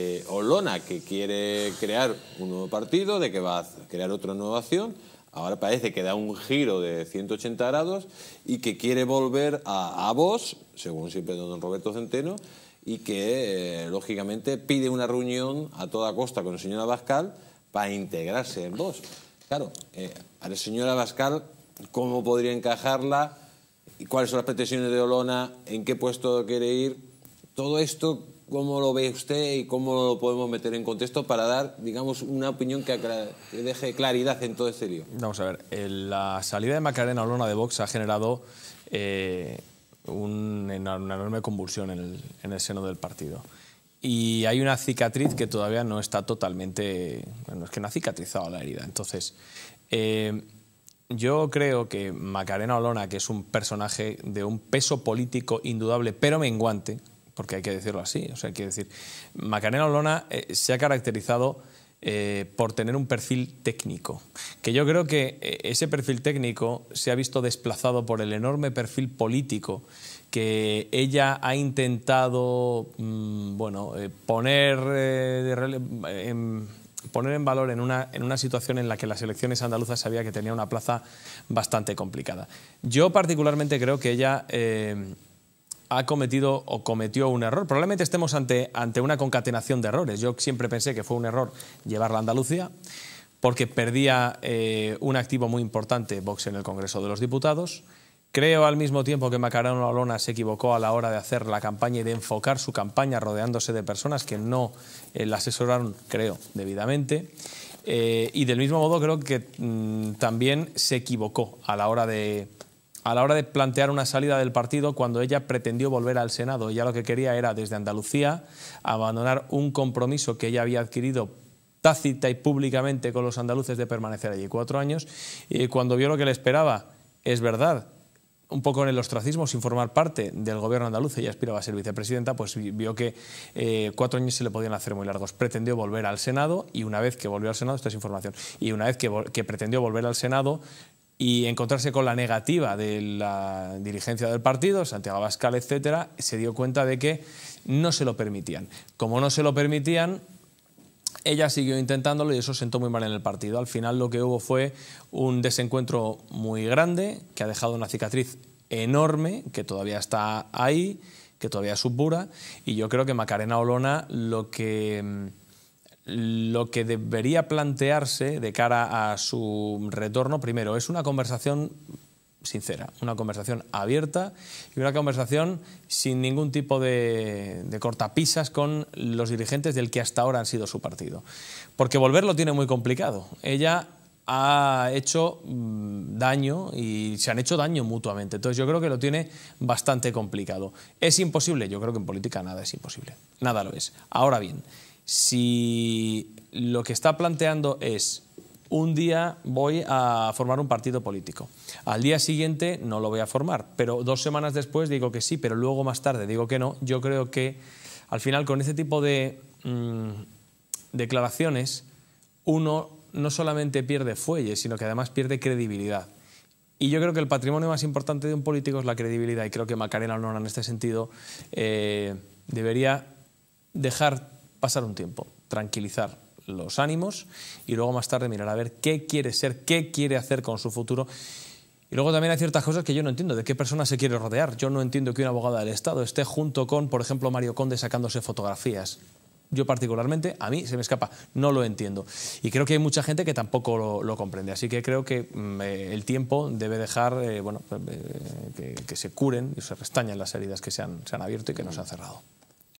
Eh, Olona, que quiere crear un nuevo partido, de que va a crear otra nueva acción, ahora parece que da un giro de 180 grados y que quiere volver a, Vos, según siempre don Roberto Centeno, y que, eh, lógicamente, pide una reunión a toda costa con el señor Abascal para integrarse en Vos. Claro, eh, a la señora Abascal, ¿cómo podría encajarla? ¿Y ¿Cuáles son las pretensiones de Olona? ¿En qué puesto quiere ir? Todo esto ¿Cómo lo ve usted y cómo lo podemos meter en contexto para dar, digamos, una opinión que, deje claridad en todo este lío? Vamos a ver, la salida de Macarena Olona de Vox ha generado eh, una, enorme convulsión en el, seno del partido. Y hay una cicatriz que todavía no está totalmente. Bueno, es que no ha cicatrizado la herida. Entonces, eh, yo creo que Macarena Olona, que es un personaje de un peso político indudable pero menguante, porque hay que decirlo así. O sea, hay decir, Macarena Olona eh, se ha caracterizado eh, por tener un perfil técnico, que yo creo que eh, ese perfil técnico se ha visto desplazado por el enorme perfil político que ella ha intentado mm, bueno, poner, en, poner en valor en una, en una situación en la que las elecciones andaluzas sabía que tenía una plaza bastante complicada. Yo particularmente creo que ella ha cometido o cometió un error. Probablemente estemos ante, ante una concatenación de errores. Yo siempre pensé que fue un error llevarla a Andalucía porque perdía eh, un activo muy importante Vox en el Congreso de los Diputados. Creo al mismo tiempo que Macarena Olona se equivocó a la hora de hacer la campaña y de enfocar su campaña rodeándose de personas que no eh, la asesoraron, creo, debidamente. Eh, y del mismo modo creo que mm, también se equivocó a la hora de a la hora de plantear una salida del partido cuando ella pretendió volver al Senado. Ella lo que quería era, desde Andalucía, abandonar un compromiso que ella había adquirido tácita y públicamente con los andaluces de permanecer allí cuatro años, y cuando vio lo que le esperaba, es verdad, un poco en el ostracismo sin formar parte del gobierno andaluz, y aspiraba a ser vicepresidenta, pues vio que eh, cuatro años se le podían hacer muy largos. Pretendió volver al Senado y una vez que volvió al Senado, esta es información, y una vez que pretendió volver al Senado, y encontrarse con la negativa de la dirigencia del partido, Santiago Abascal, etcétera, se dio cuenta de que no se lo permitían. Como no se lo permitían, ella siguió intentándolo y eso sentó muy mal en el partido. Al final lo que hubo fue un desencuentro muy grande que ha dejado una cicatriz enorme que todavía está ahí, que todavía supura y yo creo que Macarena Olona lo que mm, lo que debería plantearse de cara a su retorno, primero, es una conversación sincera, una conversación abierta y una conversación sin ningún tipo de, cortapisas con los dirigentes del que hasta ahora han sido su partido. Porque volver lo tiene muy complicado. Ella ha hecho mm, daño y se han hecho daño mutuamente. Entonces yo creo que lo tiene bastante complicado. ¿Es imposible? Yo creo que en política nada es imposible. Nada lo es. Ahora bien, si lo que está planteando es un día voy a formar un partido político, al día siguiente no lo voy a formar, pero dos semanas después digo que sí, pero luego más tarde digo que no, yo creo que al final con ese tipo de mm, declaraciones uno no solamente pierde fuelle, sino que además pierde credibilidad. Y yo creo que el patrimonio más importante de un político es la credibilidad y creo que Macarena Olona en este sentido eh, debería dejar pasar un tiempo, tranquilizar los ánimos y luego más tarde mirar a ver qué quiere ser, qué quiere hacer con su futuro. Y luego también hay ciertas cosas que yo no entiendo, de qué persona se quiere rodear. Yo no entiendo que una abogada del Estado esté junto con, por ejemplo, Mario Conde sacándose fotografías. Yo particularmente, a mí se me escapa, no lo entiendo. Y creo que hay mucha gente que tampoco lo, comprende. Así que creo que mm, eh, el tiempo debe dejar eh, bueno, eh, que, se curen y se restañen las heridas que se han, se han abierto y que no se han cerrado.